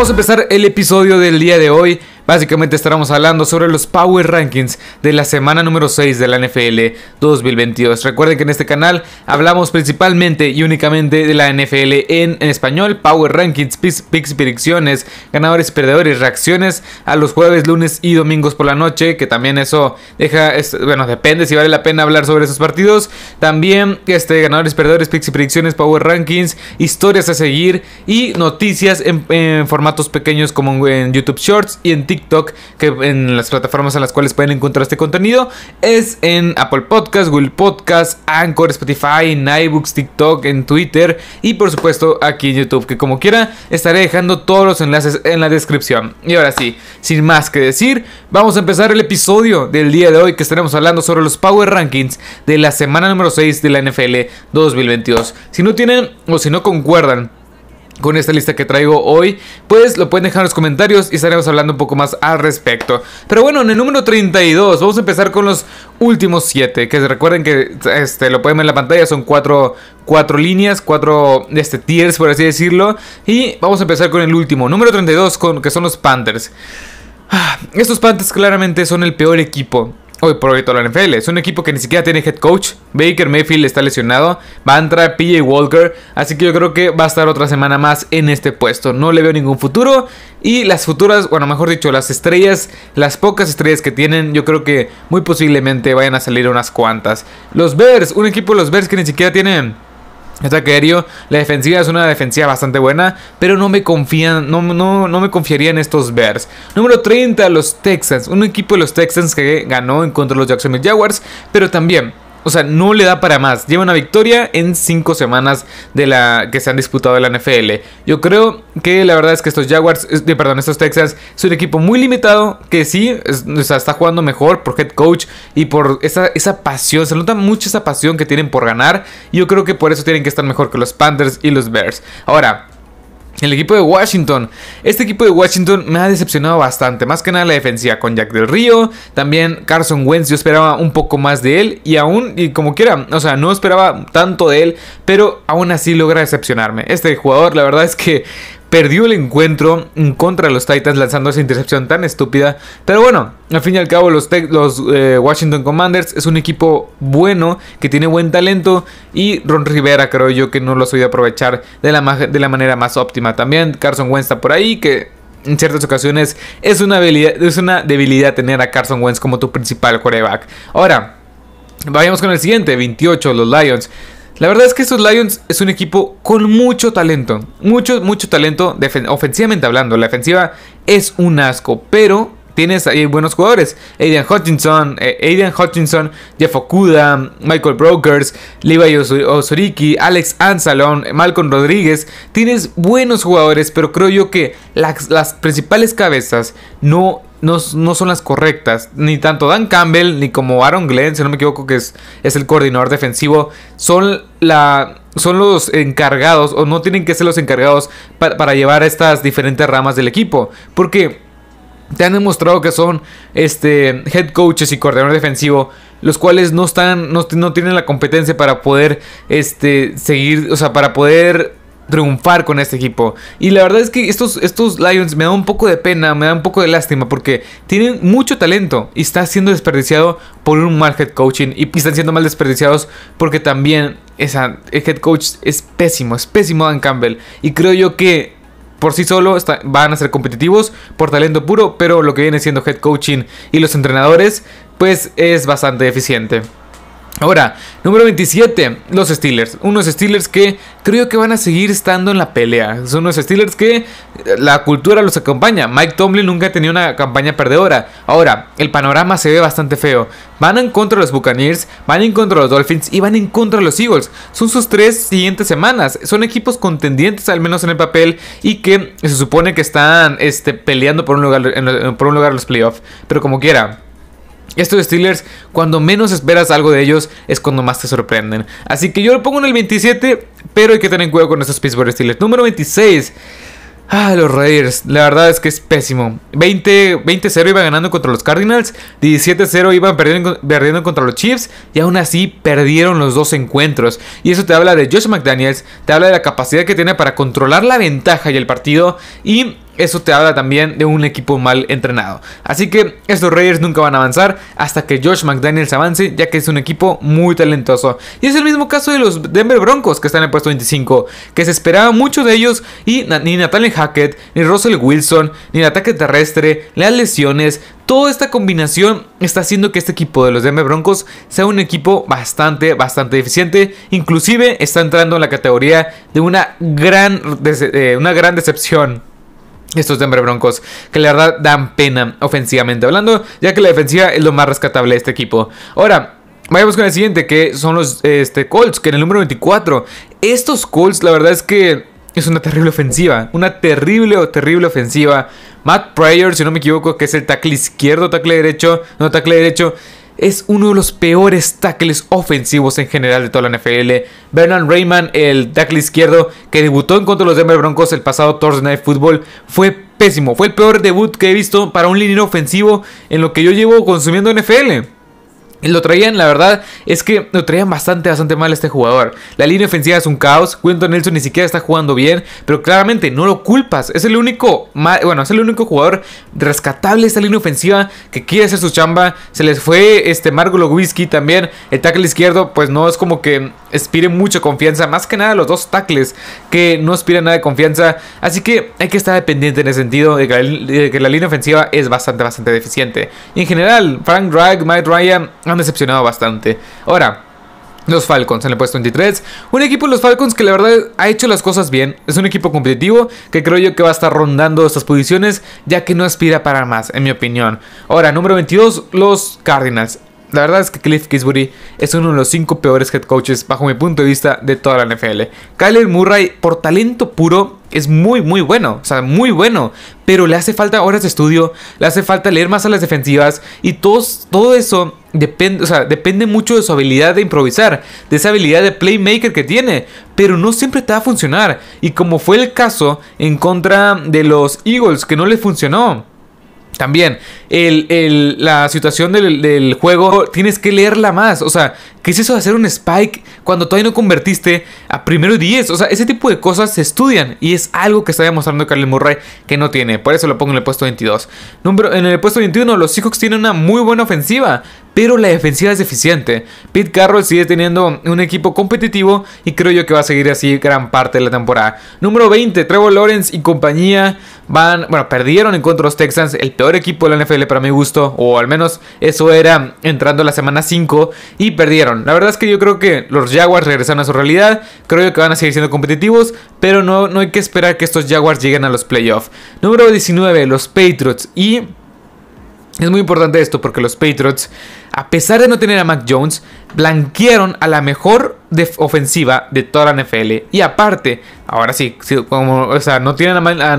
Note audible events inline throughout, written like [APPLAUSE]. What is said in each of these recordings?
Vamos a empezar el episodio del día de hoy Básicamente estaremos hablando sobre los Power Rankings de la semana número 6 de la NFL 2022. Recuerden que en este canal hablamos principalmente y únicamente de la NFL en, español, Power Rankings, picks, predicciones, ganadores y perdedores, reacciones a los jueves, lunes y domingos por la noche, que también eso deja, bueno, depende si vale la pena hablar sobre esos partidos. También este, ganadores, perdedores, picks y predicciones, Power Rankings, historias a seguir y noticias en, en formatos pequeños como en YouTube Shorts y en TikTok TikTok, que en las plataformas en las cuales pueden encontrar este contenido es en Apple Podcast, Google Podcast, Anchor, Spotify, en iBooks, TikTok, en Twitter y por supuesto aquí en YouTube, que como quiera estaré dejando todos los enlaces en la descripción. Y ahora sí, sin más que decir, vamos a empezar el episodio del día de hoy que estaremos hablando sobre los Power Rankings de la semana número 6 de la NFL 2022. Si no tienen o si no concuerdan con esta lista que traigo hoy, pues lo pueden dejar en los comentarios y estaremos hablando un poco más al respecto. Pero bueno, en el número 32 vamos a empezar con los últimos 7, que recuerden que este, lo pueden ver en la pantalla, son 4 cuatro, líneas, 4 este, tiers por así decirlo. Y vamos a empezar con el último, número 32, con, que son los Panthers. Ah, estos Panthers claramente son el peor equipo hoy por hoy NFL. Es un equipo que ni siquiera tiene head coach. Baker Mayfield está lesionado. Va a entrar PJ Walker. Así que yo creo que va a estar otra semana más en este puesto. No le veo ningún futuro. Y las futuras, bueno, mejor dicho, las estrellas, las pocas estrellas que tienen, yo creo que muy posiblemente vayan a salir unas cuantas. Los Bears, un equipo de los Bears que ni siquiera tienen Ataque aéreo, la defensiva es una defensiva bastante buena, pero no me confían, no, no, no me confiaría en estos Bears. Número 30, los Texans, un equipo de los Texans que ganó en contra de los Jacksonville Jaguars, pero también o sea, no le da para más. Lleva una victoria en cinco semanas de la que se han disputado en la NFL. Yo creo que la verdad es que estos Jaguars, perdón, estos Texans son un equipo muy limitado que sí o sea, está jugando mejor por head coach y por esa, esa pasión. Se nota mucho esa pasión que tienen por ganar. Y yo creo que por eso tienen que estar mejor que los Panthers y los Bears. Ahora, el equipo de Washington. Este equipo de Washington me ha decepcionado bastante. Más que nada la defensiva con Jack del Río. También Carson Wentz. Yo esperaba un poco más de él. Y aún, y como quiera. O sea, no esperaba tanto de él. Pero aún así logra decepcionarme. Este jugador, la verdad es que perdió el encuentro contra los Titans lanzando esa intercepción tan estúpida. Pero bueno, al fin y al cabo los, eh, Washington Commanders es un equipo bueno, que tiene buen talento y Ron Rivera creo yo que no lo ha sabido aprovechar de la, de la manera más óptima. También Carson Wentz está por ahí, que en ciertas ocasiones es una, es una debilidad tener a Carson Wentz como tu principal quarterback. Ahora, vayamos con el siguiente, 28, los Lions. La verdad es que estos Lions es un equipo con mucho talento. Mucho, mucho talento ofensivamente hablando. La defensiva es un asco, pero tienes ahí buenos jugadores. Aiden Hutchinson, eh, Hutchinson, Jeff Okuda, Michael Brokers, Levi Osoriki, Alex Ansalon, Malcolm Rodríguez. Tienes buenos jugadores, pero creo yo que las, las principales cabezas no no, son las correctas. Ni tanto Dan Campbell ni como Aaron Glenn, si no me equivoco, que es, el coordinador defensivo, son, la, son los encargados o no tienen que ser los encargados para llevar estas diferentes ramas del equipo. Porque te han demostrado que son este, head coaches y coordinador defensivo, los cuales no, están, no, no tienen la competencia para poder este, seguir, o sea, para poder triunfar con este equipo. Y la verdad es que estos, estos Lions me da un poco de pena, me da un poco de lástima porque tienen mucho talento y está siendo desperdiciado por un mal head coaching y están siendo mal desperdiciados porque también esa, el head coach es pésimo, es pésimo Dan Campbell. Y creo yo que por sí solo van a ser competitivos por talento puro, pero lo que viene siendo head coaching y los entrenadores pues es bastante eficiente. Ahora, número 27, los Steelers. Unos Steelers que creo que van a seguir estando en la pelea. Son unos Steelers que eh, la cultura los acompaña. Mike Tomlin nunca ha tenido una campaña perdedora. Ahora, el panorama se ve bastante feo. Van en contra de los Buccaneers, van en contra de los Dolphins y van en contra de los Eagles. Son sus tres siguientes semanas. Son equipos contendientes, al menos en el papel, y que se supone que están este, peleando por un lugar por un lugar en los playoffs. Pero como quiera, estos Steelers, cuando menos esperas algo de ellos, es cuando más te sorprenden. Así que yo lo pongo en el 27, pero hay que tener cuidado con estos Pittsburgh Steelers. Número 26. Ah, los Raiders. La verdad es que es pésimo. 20-0 iba ganando contra los Cardinals. 17-0 iban perdiendo, perdiendo, contra los Chiefs. Y aún así perdieron los dos encuentros. Y eso te habla de Josh McDaniels. Te habla de la capacidad que tiene para controlar la ventaja y el partido. Y eso te habla también de un equipo mal entrenado. Así que estos Raiders nunca van a avanzar hasta que Josh McDaniels avance, ya que es un equipo muy talentoso. Y es el mismo caso de los Denver Broncos, que están en el puesto 25, que se esperaba mucho de ellos y ni Natalie Hackett, ni Russell Wilson, ni el ataque terrestre, las lesiones, Toda esta combinación está haciendo que este equipo de los Denver Broncos sea un equipo bastante, bastante eficiente. Inclusive está entrando en la categoría de una gran, una gran decepción estos Denver Broncos que la verdad dan pena ofensivamente hablando, ya que la defensiva es lo más rescatable de este equipo. Ahora, vayamos con el siguiente, que son los este, Colts, que en el número 24. Estos Colts, la verdad es que es una terrible ofensiva, una terrible o terrible ofensiva. Matt Pryor, si no me equivoco, que es el tackle izquierdo, tackle derecho, no tackle derecho, es uno de los peores tackles ofensivos en general de toda la NFL. Bernard Raymond, el tackle izquierdo que debutó en contra de los Denver Broncos el pasado Thursday Night Football, fue pésimo. Fue el peor debut que he visto para un liniero ofensivo en lo que yo llevo consumiendo NFL. Lo traían, la verdad, es que lo traían bastante, bastante mal este jugador. La línea ofensiva es un caos. Cuento Nelson ni siquiera está jugando bien. Pero claramente no lo culpas. Es el único. Bueno, es el único jugador rescatable de esta línea ofensiva que quiere hacer su chamba. Se les fue este Margo también. El tackle izquierdo, pues no es como que expire mucha confianza. Más que nada los dos tackles que no expiran nada de confianza. Así que hay que estar pendiente en el sentido de que, la, línea ofensiva es bastante, bastante deficiente. en general, Frank Drag, Mike Ryan han decepcionado bastante. Ahora, los Falcons en el puesto 23. Un equipo los Falcons que la verdad ha hecho las cosas bien. Es un equipo competitivo que creo yo que va a estar rondando estas posiciones ya que no aspira para más, en mi opinión. Ahora, número 22, los Cardinals. La verdad es que Cliff Kingsbury es uno de los cinco peores head coaches bajo mi punto de vista de toda la NFL. Kyler Murray, por talento puro, es muy, muy bueno. O sea, muy bueno. Pero le hace falta horas de estudio, le hace falta leer más a las defensivas y todo eso depende, o sea, depende mucho de su habilidad de improvisar, de esa habilidad de playmaker que tiene. Pero no siempre te va a funcionar. Y como fue el caso en contra de los Eagles, que no le funcionó. También, el, el, la situación del, del, juego, tienes que leerla más. O sea, ¿Qué es eso de hacer un spike cuando todavía no convertiste a primero 10? O sea, ese tipo de cosas se estudian y es algo que está demostrando Carly Murray que no tiene. Por eso lo pongo en el puesto 22. Número, en el puesto 21, los Seahawks tienen una muy buena ofensiva, pero la defensiva es deficiente. Pete Carroll sigue teniendo un equipo competitivo y creo yo que va a seguir así gran parte de la temporada. Número 20, Trevor Lawrence y compañía van, bueno, perdieron en contra de los Texans, el peor equipo de la NFL para mi gusto, o al menos eso era entrando la semana 5 y perdieron. La verdad es que yo creo que los Jaguars regresaron a su realidad. Creo que van a seguir siendo competitivos. Pero no, no hay que esperar que estos Jaguars lleguen a los playoffs. Número 19, los Patriots. Y es muy importante esto porque los Patriots, a pesar de no tener a Mac Jones, blanquearon a la mejor ofensiva de toda la NFL. Y aparte, ahora sí, como, no,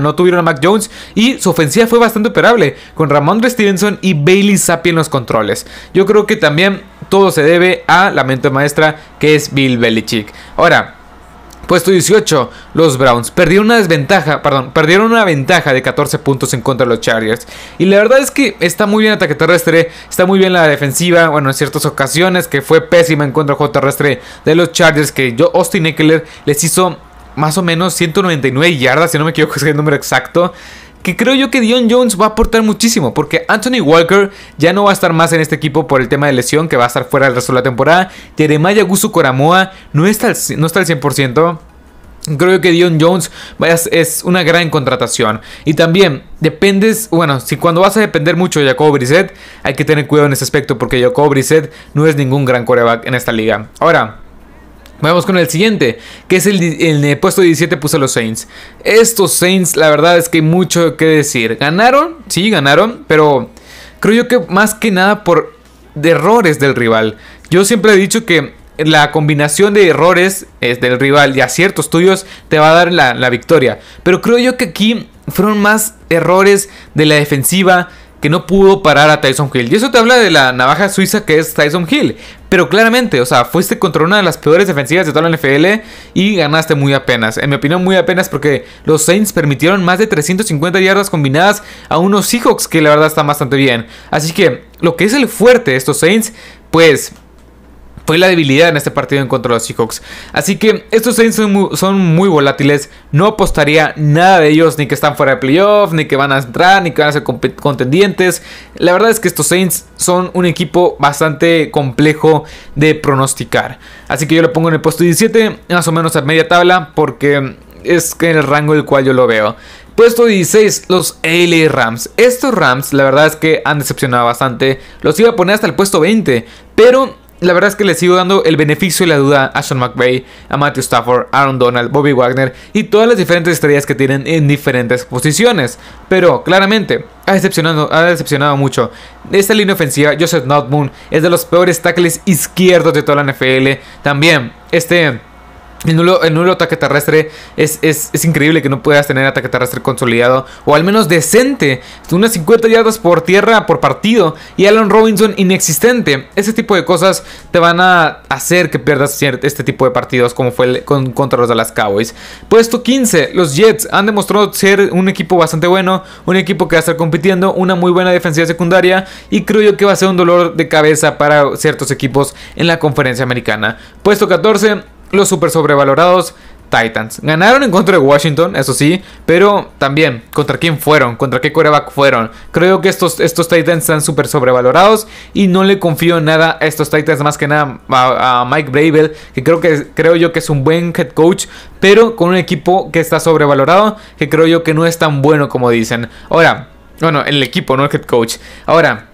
no tuvieron a Mac Jones y su ofensiva fue bastante operable con Ramondre Stevenson y Bailey Zappi en los controles. Yo creo que también todo se debe a la mente maestra que es Bill Belichick. Ahora, Puesto 18, los Browns perdieron una desventaja, perdón, perdieron una ventaja de 14 puntos en contra de los Chargers. Y la verdad es que está muy bien el ataque terrestre, está muy bien la defensiva, bueno, en ciertas ocasiones que fue pésima en contra del juego terrestre de los Chargers que yo Austin Eckler les hizo más o menos 199 yardas, si no me equivoco [LAUGHS] es el número exacto que creo yo que Dion Jones va a aportar muchísimo, porque Anthony Walker ya no va a estar más en este equipo por el tema de lesión, que va a estar fuera el resto de la temporada. Jeremiah Gusu Coramoa no está no está al 100%. Creo que Dion Jones es una gran contratación. Y también dependes, bueno, si cuando vas a depender mucho de Jacob Brissett, hay que tener cuidado en ese aspecto porque Jacob Brissett no es ningún gran coreback en esta liga. Ahora, Vamos con el siguiente, que es el, puesto 17 puse a los Saints. Estos Saints, la verdad es que hay mucho que decir. Ganaron, sí, ganaron, pero creo yo que más que nada por errores del rival. Yo siempre he dicho que la combinación de errores eh, del rival y aciertos tuyos te va a dar la, la victoria. Pero creo yo que aquí fueron más errores de la defensiva que no pudo parar a Tyson Hill. Y eso te habla de la navaja suiza que es Tyson Hill. Pero claramente, o sea, fuiste contra una de las peores defensivas de toda la NFL y ganaste muy apenas. En mi opinión, muy apenas porque los Saints permitieron más de 350 yardas combinadas a unos Seahawks que la verdad está bastante bien. Así que lo que es el fuerte de estos Saints, pues fue la debilidad en este partido en contra de los Seahawks. Así que estos Saints son muy, volátiles. No apostaría nada de ellos, ni que están fuera de playoff, ni que van a entrar, ni que van a ser contendientes. La verdad es que estos Saints son un equipo bastante complejo de pronosticar. Así que yo lo pongo en el puesto 17, más o menos a media tabla, porque es que el rango del cual yo lo veo. Puesto 16, los LA Rams. Estos Rams, la verdad es que han decepcionado bastante. Los iba a poner hasta el puesto 20, pero la verdad es que le sigo dando el beneficio y la duda a Sean McVay, a Matthew Stafford, Aaron Donald, Bobby Wagner y todas las diferentes estrellas que tienen en diferentes posiciones. Pero claramente ha decepcionado, ha decepcionado mucho. Esta línea ofensiva, Joseph Notmoon, es de los peores tackles izquierdos de toda la NFL. También, este. El nulo, ataque terrestre es, es, increíble que no puedas tener ataque terrestre consolidado o al menos decente. Unas 50 yardas por tierra por partido y Alan Robinson inexistente. Ese tipo de cosas te van a hacer que pierdas este tipo de partidos como fue contra los Dallas Cowboys. Puesto 15, los Jets han demostrado ser un equipo bastante bueno, un equipo que va a estar compitiendo, una muy buena defensiva secundaria y creo yo que va a ser un dolor de cabeza para ciertos equipos en la conferencia americana. Puesto 14, los super sobrevalorados Titans. Ganaron en contra de Washington, eso sí, pero también, ¿contra quién fueron? ¿Contra qué coreback fueron? Creo que estos, estos Titans están súper sobrevalorados y no le confío nada a estos Titans, más que nada a, Mike Bravel, que creo, que creo yo que es un buen head coach, pero con un equipo que está sobrevalorado, que creo yo que no es tan bueno como dicen. Ahora, bueno, el equipo, no el head coach. Ahora,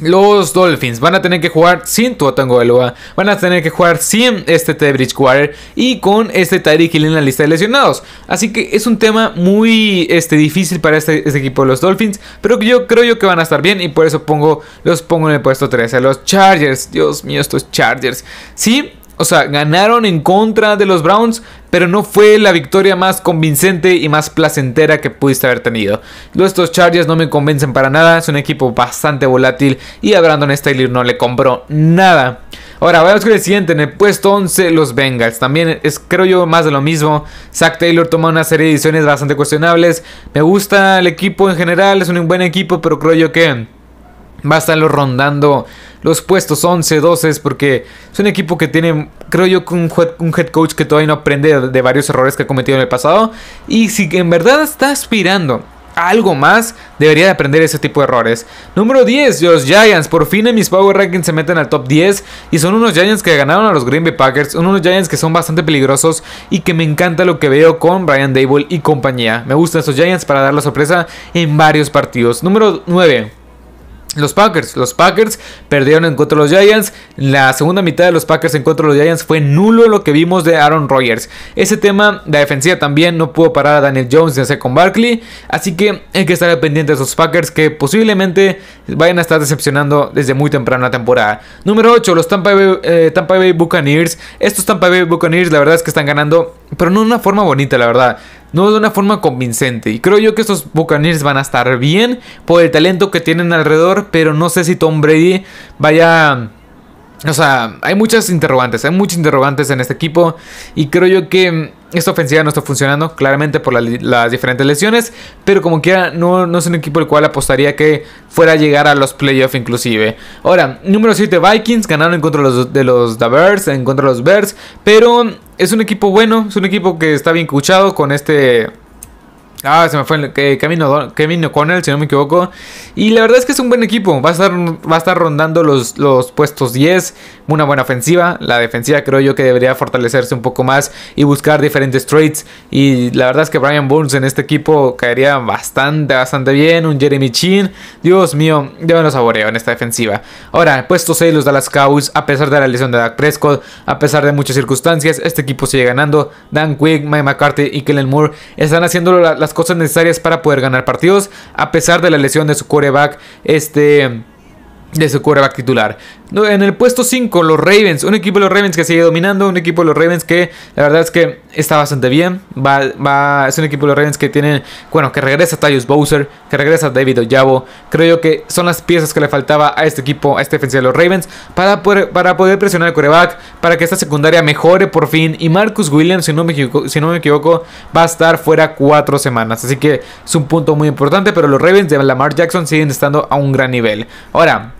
los Dolphins van a tener que jugar sin Tuatango Loa. van a tener que jugar sin este T. Bridgewater y con este Tyreek Hill en la lista de lesionados. Así que es un tema muy este, difícil para este, este equipo de los Dolphins, pero yo creo que van a estar bien y por eso pongo, los pongo en el puesto 13. Los Chargers, Dios mío, estos Chargers. Sí, o sea, ganaron en contra de los Browns, pero no fue la victoria más convincente y más placentera que pudiste haber tenido. Estos Chargers no me convencen para nada, es un equipo bastante volátil y a Brandon Staley no le compró nada. Ahora, vamos con el siguiente, en el puesto 11 los Bengals. También es, creo yo, más de lo mismo. Zach Taylor toma una serie de decisiones bastante cuestionables. Me gusta el equipo en general, es un buen equipo, pero creo yo que va a estarlo rondando los puestos 11, 12, es porque es un equipo que tiene, creo yo, un, un head coach que todavía no aprende de, varios errores que ha cometido en el pasado. Y si en verdad está aspirando algo más, debería de aprender ese tipo de errores. Número 10, los Giants. Por fin en mis Power Rankings se meten al top 10 y son unos Giants que ganaron a los Green Bay Packers, son unos Giants que son bastante peligrosos y que me encanta lo que veo con Brian Dable y compañía. Me gustan esos Giants para dar la sorpresa en varios partidos. Número 9. Los Packers, los Packers perdieron en contra de los Giants. La segunda mitad de los Packers en contra de los Giants fue nulo lo que vimos de Aaron Rodgers. Ese tema, la defensiva también no pudo parar a Daniel Jones y a con Barkley. Así que hay que estar pendiente de esos Packers que posiblemente vayan a estar decepcionando desde muy temprano la temporada. Número 8, los Tampa eh, Tampa Bay Buccaneers. Estos Tampa Bay Buccaneers, la verdad es que están ganando, pero no de una forma bonita, la verdad no de una forma convincente. Y creo yo que estos Buccaneers van a estar bien por el talento que tienen alrededor, pero no sé si Tom Brady vaya... O sea, hay muchas interrogantes, hay muchas interrogantes en este equipo y creo yo que esta ofensiva no está funcionando, claramente por las diferentes lesiones, pero como quiera, no, no es un equipo el cual apostaría que fuera a llegar a los playoffs inclusive. Ahora, número 7 Vikings, ganaron en contra de los, de los en contra de los Bears, pero es un equipo bueno, es un equipo que está bien cuchado con este... Ah, se me fue el, Camino Kevin, O'Connell, si no me equivoco. Y la verdad es que es un buen equipo. Va a estar, va a estar rondando los, los puestos 10. Una buena ofensiva. La defensiva creo yo que debería fortalecerse un poco más y buscar diferentes trades. Y la verdad es que Brian Burns en este equipo caería bastante, bastante bien. Un Jeremy Chin. Dios mío, yo lo saboreo en esta defensiva. Ahora, puesto 6 los Dallas Cowboys. A pesar de la lesión de Dak Prescott, a pesar de muchas circunstancias, este equipo sigue ganando. Dan Quick, Mike McCarthy y Kellen Moore están haciendo las cosas necesarias para poder ganar partidos, a pesar de la lesión de su coreback, este, de su coreback titular. En el puesto 5, los Ravens. Un equipo de los Ravens que sigue dominando. Un equipo de los Ravens que la verdad es que está bastante bien. Va, es un equipo de los Ravens que tiene. Bueno, que regresa Tyus Bowser. Que regresa David Ollavo. Creo yo que son las piezas que le faltaba a este equipo, a esta defensa de los Ravens. Para poder, para poder presionar el coreback. Para que esta secundaria mejore por fin. Y Marcus Williams, si no me equivoco, si no me equivoco va a estar fuera cuatro semanas. Así que es un punto muy importante. Pero los Ravens de Lamar Jackson siguen estando a un gran nivel. Ahora.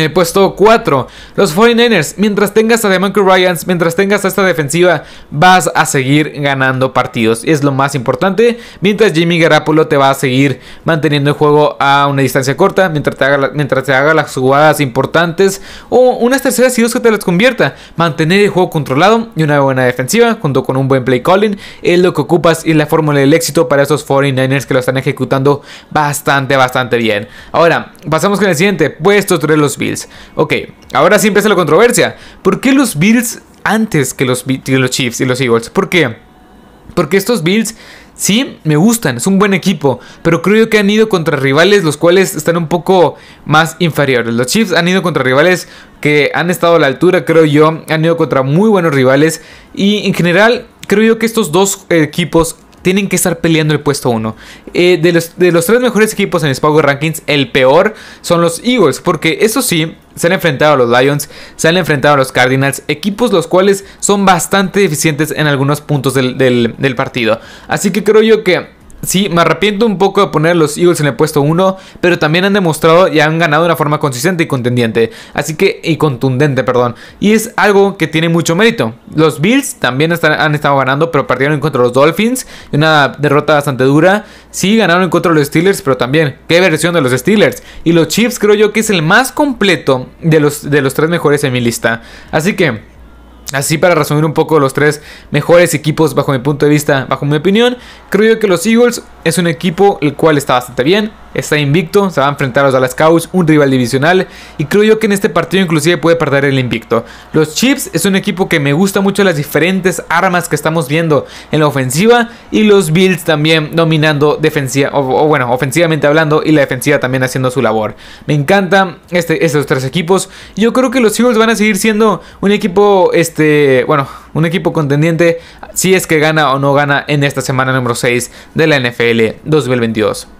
En puesto 4, los 49ers. Mientras tengas a DeMarco Ryans, mientras tengas a esta defensiva, vas a seguir ganando partidos. Es lo más importante. Mientras Jimmy Garapolo te va a seguir manteniendo el juego a una distancia corta, mientras te haga, mientras te haga las jugadas importantes o unas terceras y dos que te las convierta. Mantener el juego controlado y una buena defensiva, junto con un buen play calling, es lo que ocupas y la fórmula del éxito para esos 49ers que lo están ejecutando bastante, bastante bien. Ahora, pasamos con el siguiente puesto 3, los Bills. Ok, ahora sí empieza la controversia. ¿Por qué los Bills antes que los, los Chiefs y los Eagles? ¿Por qué? Porque estos Bills Sí, me gustan, es un buen equipo, pero creo que han ido contra rivales los cuales están un poco más inferiores. Los Chiefs han ido contra rivales que han estado a la altura, creo yo, han ido contra muy buenos rivales y en general creo yo que estos dos equipos tienen que estar peleando el puesto 1. Eh, de, los, tres mejores equipos en el Rankings, el peor son los Eagles, porque eso sí, se han enfrentado a los Lions, se han enfrentado a los Cardinals, equipos los cuales son bastante eficientes en algunos puntos del partido. Así que creo yo que Sí, me arrepiento un poco de poner los Eagles en el puesto 1, pero también han demostrado y han ganado de una forma consistente y contendiente, así que y contundente, perdón. Y es algo que tiene mucho mérito. Los Bills también han estado ganando, pero partieron contra los Dolphins, una derrota bastante dura. Sí, ganaron contra los Steelers, pero también qué versión de los Steelers. Y los Chiefs creo yo que es el más completo de los de los tres mejores en mi lista. Así que Así para resumir un poco los tres mejores equipos bajo mi punto de vista, bajo mi opinión, creo yo que los Eagles es un equipo el cual está bastante bien, está invicto, se va a enfrentar a los Dallas Cowboys, un rival divisional y creo yo que en este partido inclusive puede perder el invicto. Los Chiefs es un equipo que me gusta mucho las diferentes armas que estamos viendo en la ofensiva y los Bills también dominando defensiva o, bueno, ofensivamente hablando y la defensiva también haciendo su labor. Me encantan este, estos tres equipos. Yo creo que los Eagles van a seguir siendo un equipo este, este, bueno, un equipo contendiente si es que gana o no gana en esta semana número 6 de la NFL 2022.